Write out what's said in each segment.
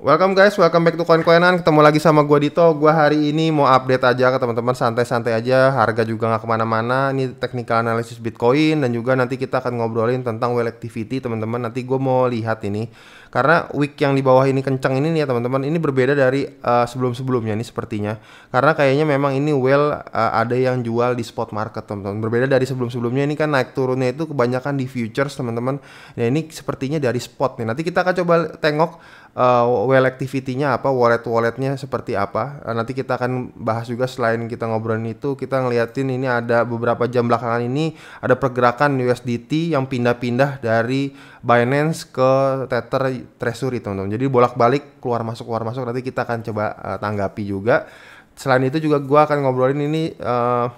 Welcome guys, welcome back to Koin Koinan. Ketemu lagi sama gue Dito. Gue hari ini mau update aja ke teman-teman santai-santai aja. Harga juga nggak kemana-mana. Ini technical analysis Bitcoin dan juga nanti kita akan ngobrolin tentang whale activity teman-teman. Nanti gue mau lihat ini karena week yang di bawah ini kencang ini nih ya teman-teman. Ini berbeda dari uh, sebelum-sebelumnya ini sepertinya. Karena kayaknya memang ini well uh, ada yang jual di spot market teman-teman. Berbeda dari sebelum-sebelumnya ini kan naik turunnya itu kebanyakan di futures teman-teman. Nah ini sepertinya dari spot nih. Nanti kita akan coba tengok uh, well activity-nya apa, wallet-walletnya seperti apa. Uh, nanti kita akan bahas juga selain kita ngobrolin itu, kita ngeliatin ini ada beberapa jam belakangan ini ada pergerakan USDT yang pindah-pindah dari Binance ke Tether Treasury, teman-teman. Jadi bolak-balik keluar masuk keluar masuk nanti kita akan coba uh, tanggapi juga. Selain itu juga gue akan ngobrolin ini uh,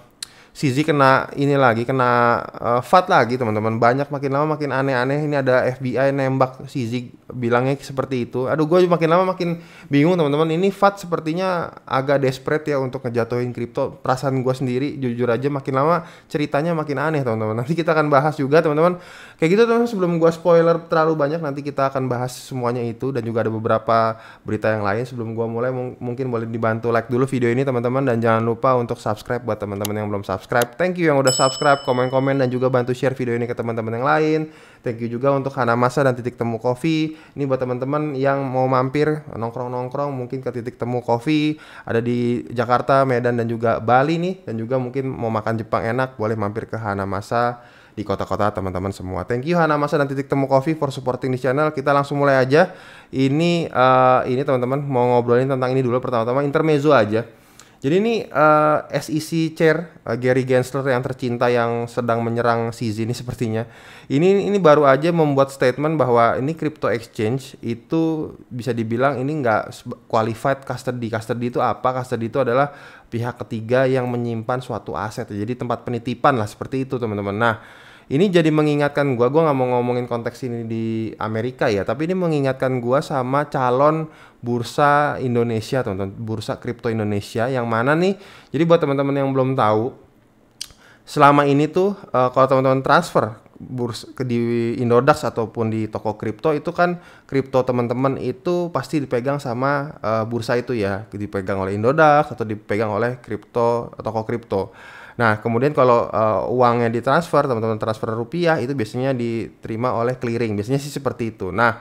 Sizi kena ini lagi, kena uh, eh, fat lagi teman-teman. Banyak makin lama makin aneh-aneh. Ini ada FBI nembak Sizi bilangnya seperti itu. Aduh, gue makin lama makin bingung teman-teman. Ini fat sepertinya agak desperate ya untuk ngejatuhin kripto. Perasaan gue sendiri jujur aja makin lama ceritanya makin aneh teman-teman. Nanti kita akan bahas juga teman-teman. Kayak gitu teman-teman sebelum gue spoiler terlalu banyak nanti kita akan bahas semuanya itu dan juga ada beberapa berita yang lain sebelum gue mulai mungkin boleh dibantu like dulu video ini teman-teman dan jangan lupa untuk subscribe buat teman-teman yang belum subscribe subscribe. Thank you yang udah subscribe, komen-komen dan juga bantu share video ini ke teman-teman yang lain. Thank you juga untuk Hana Masa dan Titik Temu Coffee. Ini buat teman-teman yang mau mampir nongkrong-nongkrong mungkin ke Titik Temu Coffee ada di Jakarta, Medan dan juga Bali nih dan juga mungkin mau makan Jepang enak boleh mampir ke Hana Masa di kota-kota teman-teman semua. Thank you Hana Masa dan Titik Temu Coffee for supporting di channel. Kita langsung mulai aja. Ini uh, ini teman-teman mau ngobrolin tentang ini dulu pertama-tama intermezzo aja jadi ini uh, eh, SEC Chair uh, Gary Gensler yang tercinta yang sedang menyerang e CZ ini sepertinya. Ini ini baru aja membuat statement bahwa ini crypto exchange itu bisa dibilang ini nggak qualified custody. Custody itu apa? Custody itu adalah pihak ketiga yang menyimpan suatu aset. Jadi tempat penitipan lah seperti itu teman-teman. Nah ini jadi mengingatkan gua gue nggak mau ngomongin konteks ini di Amerika ya, tapi ini mengingatkan gua sama calon bursa Indonesia teman-teman bursa kripto Indonesia yang mana nih jadi buat teman-teman yang belum tahu selama ini tuh uh, kalau teman-teman transfer bursa ke di Indodax ataupun di toko kripto itu kan kripto teman-teman itu pasti dipegang sama uh, bursa itu ya dipegang oleh Indodax atau dipegang oleh kripto toko kripto nah kemudian kalau uh, uangnya ditransfer teman-teman transfer rupiah itu biasanya diterima oleh clearing biasanya sih seperti itu nah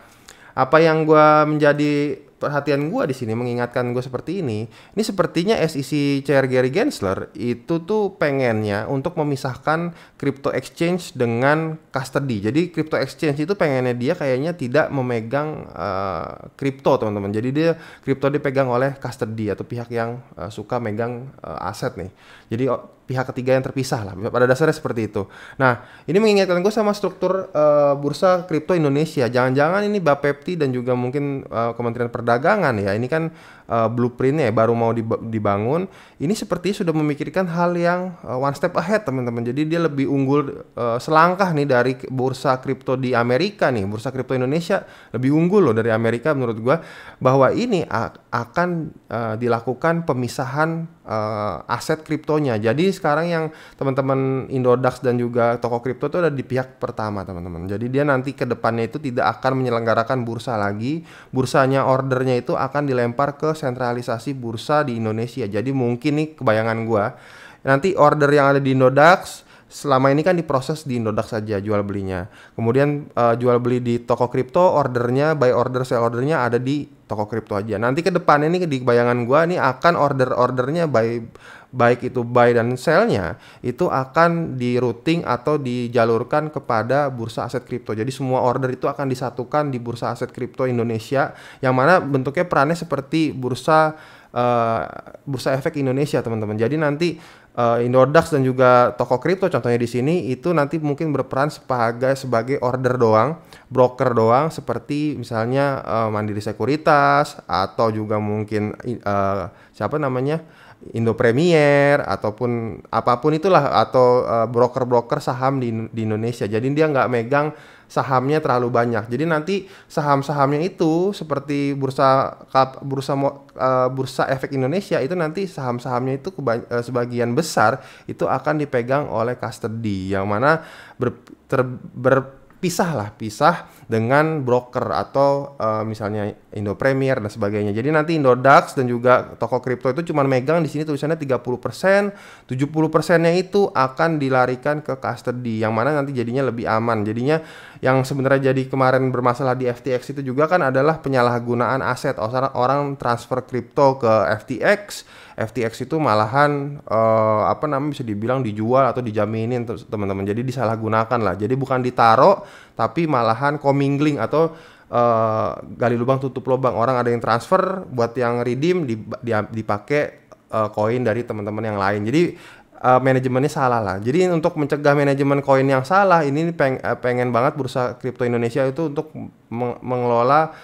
apa yang gue menjadi perhatian gue di sini mengingatkan gue seperti ini. Ini sepertinya SEC Chair Gary Gensler itu tuh pengennya untuk memisahkan crypto exchange dengan custody. Jadi crypto exchange itu pengennya dia kayaknya tidak memegang uh, crypto teman-teman. Jadi dia crypto dipegang oleh custody atau pihak yang uh, suka megang uh, aset nih. Jadi pihak ketiga yang terpisah lah. Pada dasarnya seperti itu. Nah, ini mengingatkan gue sama struktur uh, bursa kripto Indonesia. Jangan-jangan ini Bapepti dan juga mungkin uh, Kementerian Perdagangan ya. Ini kan uh, blueprintnya ya, baru mau dibangun ini seperti sudah memikirkan hal yang uh, one step ahead teman-teman jadi dia lebih unggul uh, selangkah nih dari bursa kripto di Amerika nih bursa kripto Indonesia lebih unggul loh dari Amerika menurut gua bahwa ini akan uh, dilakukan pemisahan uh, aset kriptonya jadi sekarang yang teman-teman Indodax dan juga toko kripto itu ada di pihak pertama teman-teman jadi dia nanti ke depannya itu tidak akan menyelenggarakan bursa lagi bursanya ordernya itu akan dilempar ke sentralisasi bursa di Indonesia. Jadi mungkin nih kebayangan gue nanti order yang ada di Indodax selama ini kan diproses di Indodax saja jual belinya. Kemudian uh, jual beli di toko kripto, ordernya by order sell ordernya ada di toko kripto aja. Nanti ke depan ini di bayangan gua ini akan order-ordernya by baik itu buy dan sellnya itu akan di routing atau dijalurkan kepada bursa aset kripto. Jadi semua order itu akan disatukan di bursa aset kripto Indonesia yang mana bentuknya perannya seperti bursa uh, bursa efek Indonesia, teman-teman. Jadi nanti uh, eh, Indodax dan juga toko kripto contohnya di sini itu nanti mungkin berperan sebagai sebagai order doang, broker doang seperti misalnya uh, Mandiri Sekuritas atau juga mungkin uh, siapa namanya Indo Premier ataupun apapun itulah atau broker-broker uh, broker saham di, di Indonesia. Jadi dia nggak megang sahamnya terlalu banyak. Jadi nanti saham-sahamnya itu seperti bursa bursa eh, bursa efek Indonesia itu nanti saham-sahamnya itu eh, sebagian besar itu akan dipegang oleh custody yang mana ber, ter, berpisah lah pisah dengan broker atau uh, misalnya Indo Premier dan sebagainya. Jadi nanti Indo Dax dan juga toko kripto itu cuma megang di sini tulisannya 30%, persen, 70%-nya itu akan dilarikan ke custody yang mana nanti jadinya lebih aman. Jadinya yang sebenarnya jadi kemarin bermasalah di FTX itu juga kan adalah penyalahgunaan aset orang transfer kripto ke FTX FTX itu malahan uh, apa namanya bisa dibilang dijual atau dijaminin teman-teman jadi disalahgunakan lah jadi bukan ditaruh tapi malahan komitmen mingling atau uh, gali lubang tutup lubang orang ada yang transfer buat yang redeem di, di, dipakai eh, koin uh, dari teman-teman yang lain jadi uh, manajemennya salah lah jadi untuk mencegah manajemen koin yang salah ini peng, pengen banget bursa kripto Indonesia itu untuk meng mengelola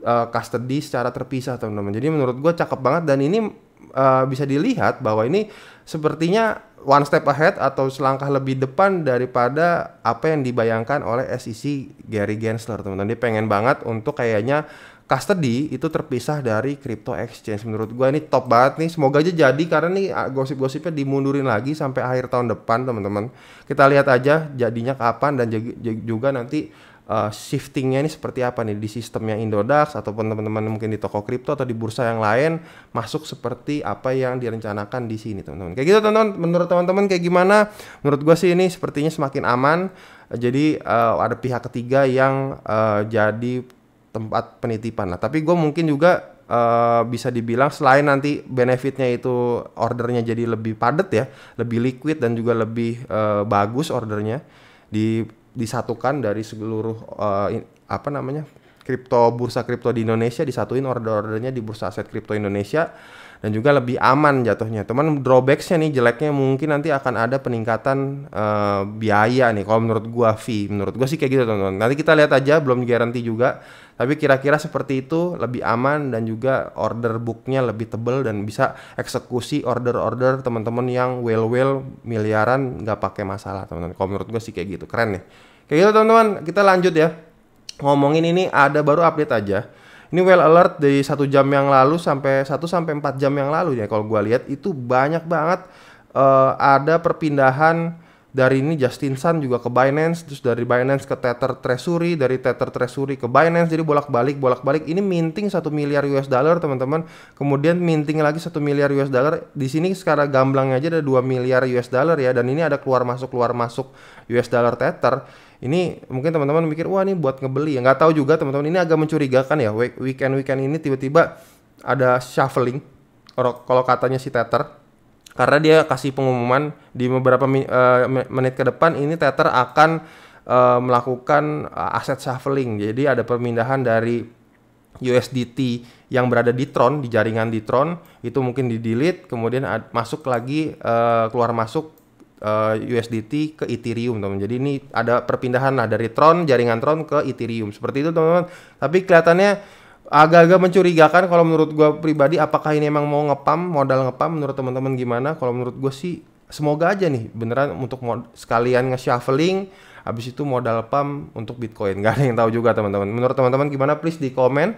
uh, custody secara terpisah teman-teman jadi menurut gue cakep banget dan ini uh, bisa dilihat bahwa ini sepertinya one step ahead atau selangkah lebih depan daripada apa yang dibayangkan oleh SEC Gary Gensler teman-teman. Dia pengen banget untuk kayaknya custody itu terpisah dari crypto exchange. Menurut gue ini top banget nih. Semoga aja jadi karena nih ah, gosip-gosipnya dimundurin lagi sampai akhir tahun depan teman-teman. Kita lihat aja jadinya kapan dan juga nanti uh, shiftingnya ini seperti apa nih di sistemnya Indodax ataupun teman-teman mungkin di toko kripto atau di bursa yang lain masuk seperti apa yang direncanakan di sini teman-teman. Kayak gitu teman-teman, menurut teman-teman kayak gimana? Menurut gue sih ini sepertinya semakin aman. Jadi uh, ada pihak ketiga yang uh, jadi tempat penitipan lah. Tapi gue mungkin juga uh, bisa dibilang selain nanti benefitnya itu ordernya jadi lebih padat ya, lebih liquid dan juga lebih uh, bagus ordernya di disatukan dari seluruh uh, in, apa namanya kripto bursa kripto di Indonesia disatuin order-ordernya di bursa aset kripto Indonesia dan juga lebih aman jatuhnya. Teman drawbacksnya nih jeleknya mungkin nanti akan ada peningkatan uh, biaya nih kalau menurut gua fee. Menurut gua sih kayak gitu teman-teman. Nanti kita lihat aja belum garanti juga tapi kira-kira seperti itu lebih aman dan juga order booknya lebih tebel dan bisa eksekusi order-order teman-teman yang well-well miliaran nggak pakai masalah teman-teman. Kalau menurut gue sih kayak gitu keren nih. Kayak gitu teman-teman kita lanjut ya ngomongin ini ada baru update aja. Ini well alert dari satu jam yang lalu sampai satu sampai empat jam yang lalu ya kalau gue lihat itu banyak banget uh, ada perpindahan dari ini Justin Sun juga ke Binance, terus dari Binance ke Tether Treasury, dari Tether Treasury ke Binance, jadi bolak-balik, bolak-balik. Ini minting satu miliar US dollar, teman-teman. Kemudian minting lagi satu miliar US dollar. Di sini sekarang gamblangnya aja ada 2 miliar US dollar ya, dan ini ada keluar masuk keluar masuk US dollar Tether. Ini mungkin teman-teman mikir, wah ini buat ngebeli ya. Nggak tahu juga teman-teman, ini agak mencurigakan ya. Weekend-weekend ini tiba-tiba ada shuffling, kalau katanya si Tether karena dia kasih pengumuman di beberapa uh, menit ke depan ini Tether akan uh, melakukan uh, aset shuffling. Jadi ada perpindahan dari USDT yang berada di Tron di jaringan di Tron itu mungkin di delete kemudian masuk lagi uh, keluar masuk uh, USDT ke Ethereum teman. Jadi ini ada perpindahan lah dari Tron jaringan Tron ke Ethereum seperti itu teman-teman. Tapi kelihatannya agak-agak mencurigakan kalau menurut gue pribadi apakah ini emang mau ngepam modal ngepam menurut teman-teman gimana kalau menurut gue sih semoga aja nih beneran untuk mod sekalian nge-shuffling habis itu modal pam untuk Bitcoin gak ada yang tahu juga teman-teman menurut teman-teman gimana please di komen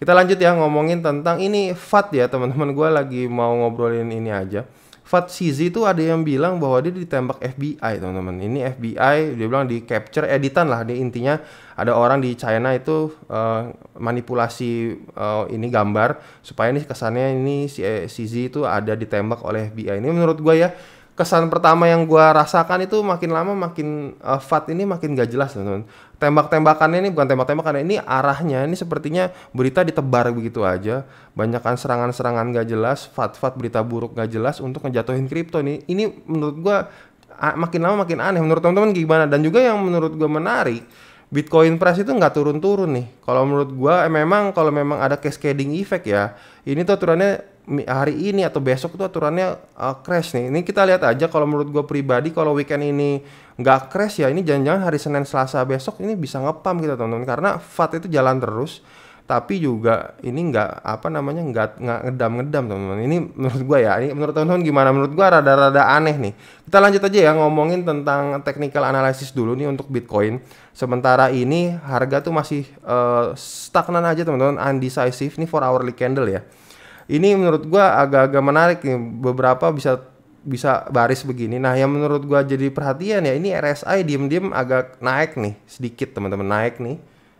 kita lanjut ya ngomongin tentang ini FAT ya teman-teman gue lagi mau ngobrolin ini aja Fat Sizi itu ada yang bilang bahwa dia ditembak FBI teman-teman. Ini FBI dia bilang di capture editan lah. Dia intinya ada orang di China itu uh, manipulasi uh, ini gambar supaya ini kesannya ini si, eh, Sizi itu ada ditembak oleh FBI. Ini menurut gue ya kesan pertama yang gue rasakan itu makin lama makin uh, Fat ini makin gak jelas teman-teman. Tembak-tembakannya ini bukan tembak-tembakan ya, ini arahnya ini sepertinya berita ditebar begitu aja. banyakkan serangan-serangan gak jelas, Fat-Fat berita buruk gak jelas untuk ngejatuhin kripto nih. Ini menurut gue makin lama makin aneh menurut teman-teman gimana dan juga yang menurut gue menarik Bitcoin price itu nggak turun-turun nih. Kalau menurut gua eh, memang kalau memang ada cascading effect ya, ini tuh aturannya hari ini atau besok tuh aturannya uh, crash nih. Ini kita lihat aja kalau menurut gua pribadi kalau weekend ini nggak crash ya, ini jangan-jangan hari Senin Selasa besok ini bisa ngepam kita gitu, teman-teman karena FAT itu jalan terus tapi juga ini nggak apa namanya nggak nggak ngedam ngedam teman-teman ini menurut gue ya ini menurut teman-teman gimana menurut gue rada-rada aneh nih kita lanjut aja ya ngomongin tentang technical analysis dulu nih untuk bitcoin sementara ini harga tuh masih uh, stagnan aja teman-teman undecisive nih for hourly candle ya ini menurut gue agak-agak menarik nih beberapa bisa bisa baris begini. Nah, yang menurut gue jadi perhatian ya ini RSI diem-diem agak naik nih sedikit teman-teman naik nih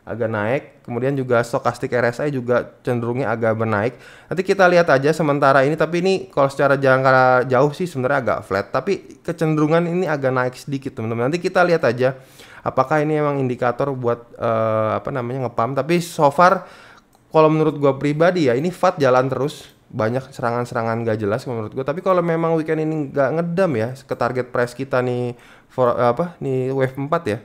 agak naik. Kemudian juga stokastik RSI juga cenderungnya agak bernaik. Nanti kita lihat aja sementara ini tapi ini kalau secara jangka jauh sih sebenarnya agak flat, tapi kecenderungan ini agak naik sedikit, teman-teman. Nanti kita lihat aja apakah ini emang indikator buat uh, apa namanya ngepam, tapi so far kalau menurut gue pribadi ya ini fat jalan terus banyak serangan-serangan gak jelas menurut gue tapi kalau memang weekend ini gak ngedam ya ke target price kita nih for, eh, apa nih wave 4 ya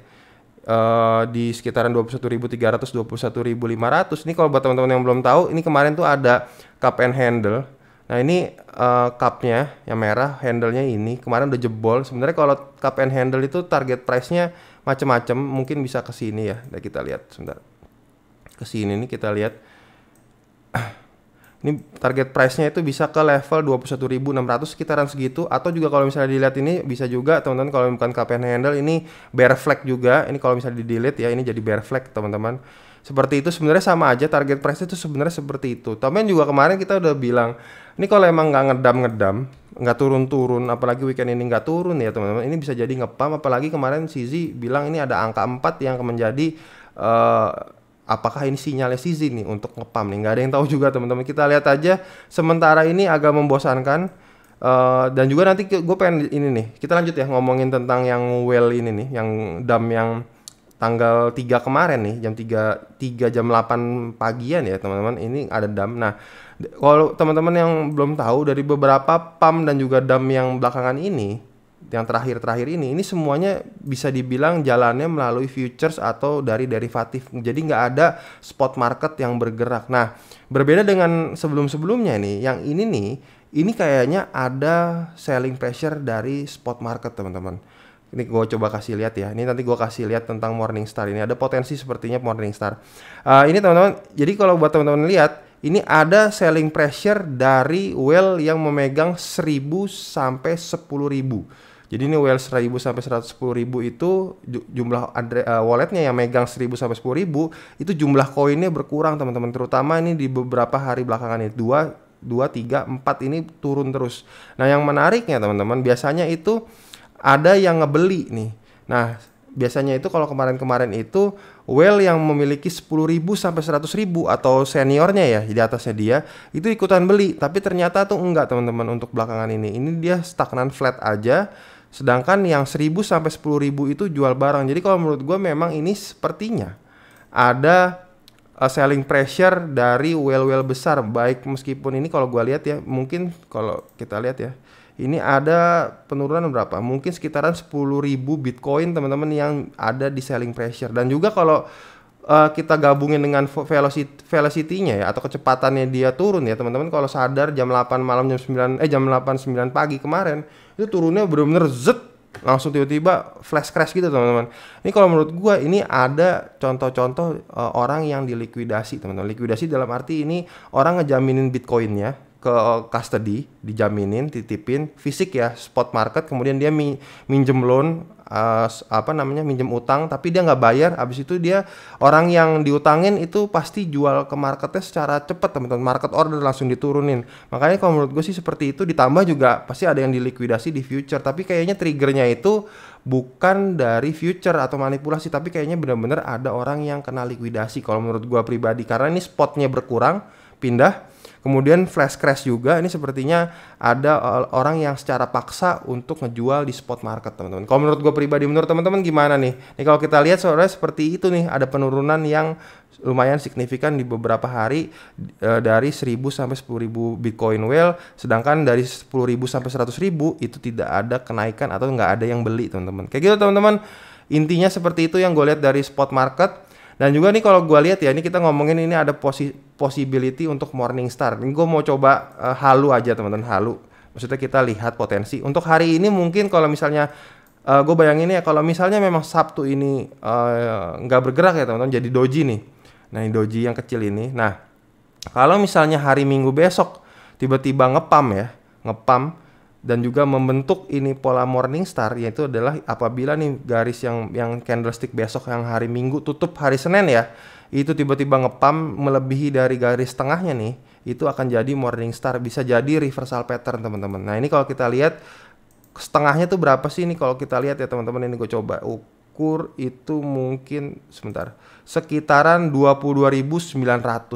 Eh, di sekitaran 21.300 21.500. Ini kalau buat teman-teman yang belum tahu, ini kemarin tuh ada cup and handle. Nah, ini uh, cupnya yang merah, handle-nya ini kemarin udah jebol. Sebenarnya kalau cup and handle itu target price-nya macam-macam, mungkin bisa ke sini ya. Nah, kita lihat sebentar. Ke sini nih kita lihat. Ini target price-nya itu bisa ke level 21.600 sekitaran segitu atau juga kalau misalnya dilihat ini bisa juga teman-teman kalau bukan KPN handle ini bear flag juga. Ini kalau misalnya di delete ya ini jadi bear flag teman-teman. Seperti itu sebenarnya sama aja target price itu sebenarnya seperti itu. Teman-teman juga kemarin kita udah bilang ini kalau emang nggak ngedam-ngedam, nggak turun-turun, apalagi weekend ini nggak turun ya teman-teman, ini bisa jadi ngepam. Apalagi kemarin Sizi bilang ini ada angka 4 yang menjadi eh, apakah ini sinyalnya si nih untuk ngepam nih nggak ada yang tahu juga teman-teman kita lihat aja sementara ini agak membosankan uh, dan juga nanti gue pengen ini nih kita lanjut ya ngomongin tentang yang well ini nih yang dam yang tanggal 3 kemarin nih jam 3 3 jam 8 pagian ya teman-teman ini ada dam nah kalau teman-teman yang belum tahu dari beberapa pam dan juga dam yang belakangan ini yang terakhir-terakhir ini ini semuanya bisa dibilang jalannya melalui futures atau dari derivatif jadi nggak ada spot market yang bergerak nah berbeda dengan sebelum-sebelumnya ini. yang ini nih ini kayaknya ada selling pressure dari spot market teman-teman ini gue coba kasih lihat ya. Ini nanti gue kasih lihat tentang morning star ini. Ada potensi sepertinya Morningstar. Uh, ini teman-teman. Jadi kalau buat teman-teman lihat, ini ada selling pressure dari well yang memegang 1000 sampai 10.000. Jadi ini Whale 1000 sampai sepuluh ribu itu jumlah adre, uh, walletnya yang megang 1000 sampai sepuluh ribu itu jumlah koinnya berkurang teman-teman terutama ini di beberapa hari belakangan ini dua dua tiga empat ini turun terus. Nah yang menariknya teman-teman biasanya itu ada yang ngebeli nih. Nah biasanya itu kalau kemarin-kemarin itu whale yang memiliki 10.000 sampai 100.000 atau seniornya ya di atasnya dia itu ikutan beli tapi ternyata tuh enggak teman-teman untuk belakangan ini ini dia stagnan flat aja Sedangkan yang 1000 sampai 10.000 itu jual barang. Jadi kalau menurut gue memang ini sepertinya ada uh, selling pressure dari well well besar. Baik meskipun ini kalau gue lihat ya, mungkin kalau kita lihat ya, ini ada penurunan berapa? Mungkin sekitaran 10.000 Bitcoin teman-teman yang ada di selling pressure. Dan juga kalau uh, kita gabungin dengan velocity velocity-nya ya atau kecepatannya dia turun ya teman-teman kalau sadar jam 8 malam jam 9 eh jam 8 9 pagi kemarin itu turunnya bener-bener zet langsung tiba-tiba flash crash gitu teman-teman. Ini kalau menurut gua ini ada contoh-contoh uh, orang yang dilikuidasi teman-teman. Likuidasi dalam arti ini orang ngejaminin bitcoinnya ke custody, dijaminin, titipin fisik ya spot market, kemudian dia mi minjem loan uh, apa namanya minjem utang tapi dia nggak bayar habis itu dia orang yang diutangin itu pasti jual ke marketnya secara cepat teman-teman market order langsung diturunin makanya kalau menurut gue sih seperti itu ditambah juga pasti ada yang dilikuidasi di future tapi kayaknya triggernya itu bukan dari future atau manipulasi tapi kayaknya benar-benar ada orang yang kena likuidasi kalau menurut gue pribadi karena ini spotnya berkurang pindah Kemudian flash crash juga ini sepertinya ada eh, orang yang secara paksa untuk ngejual di spot market teman-teman. Kalau menurut gue pribadi, menurut teman-teman gimana nih? Ini kalau kita lihat sebenarnya seperti itu nih, ada penurunan yang lumayan signifikan di beberapa hari eh, dari 1000 sampai 10000 Bitcoin well. sedangkan dari 10000 sampai 100000 itu tidak ada kenaikan atau nggak ada yang beli teman-teman. Kayak gitu teman-teman. Intinya seperti itu yang gue lihat dari spot market dan juga nih kalau gue lihat ya ini kita ngomongin ini ada posi possibility untuk morning star Ini gue mau coba uh, halu aja teman-teman halu. Maksudnya kita lihat potensi. Untuk hari ini mungkin kalau misalnya uh, eh, gue bayangin ya kalau misalnya memang Sabtu ini eh, nggak uh, bergerak ya teman-teman jadi doji nih nah ini doji yang kecil ini nah kalau misalnya hari Minggu besok tiba-tiba ngepam ya ngepam dan juga membentuk ini pola morning star yaitu adalah apabila nih garis yang yang candlestick besok yang hari Minggu tutup hari Senin ya itu tiba-tiba ngepam melebihi dari garis tengahnya nih itu akan jadi morning star bisa jadi reversal pattern teman-teman. Nah, ini kalau kita lihat setengahnya tuh berapa sih ini kalau kita lihat ya teman-teman ini gue coba ukur itu mungkin sebentar sekitaran 22.900.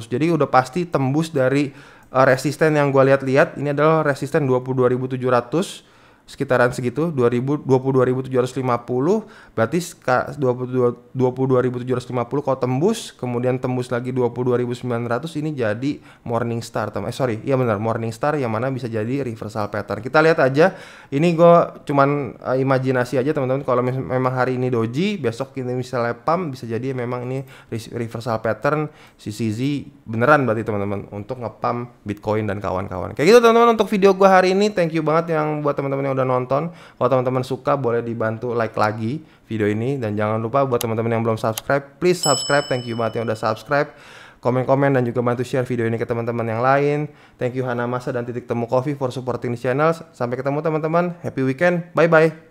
Jadi udah pasti tembus dari Eh, resisten yang gue lihat-lihat ini adalah resisten 22.700 sekitaran segitu 2020 22.750 berarti 22 22.750 kalau tembus kemudian tembus lagi 22.900 ini jadi morning star teman eh sorry iya benar morning star yang mana bisa jadi reversal pattern kita lihat aja ini gue cuman uh, imajinasi aja teman-teman kalau memang hari ini doji besok ini bisa lepam bisa jadi memang ini reversal pattern si CZ beneran berarti teman-teman untuk ngepam Bitcoin dan kawan-kawan kayak gitu teman-teman untuk video gue hari ini thank you banget yang buat teman-teman yang udah nonton. Kalau teman-teman suka boleh dibantu like lagi video ini dan jangan lupa buat teman-teman yang belum subscribe, please subscribe. Thank you banget yang udah subscribe. Komen-komen dan juga bantu share video ini ke teman-teman yang lain. Thank you Hana Masa dan Titik Temu Coffee for supporting this channel. Sampai ketemu teman-teman. Happy weekend. Bye-bye.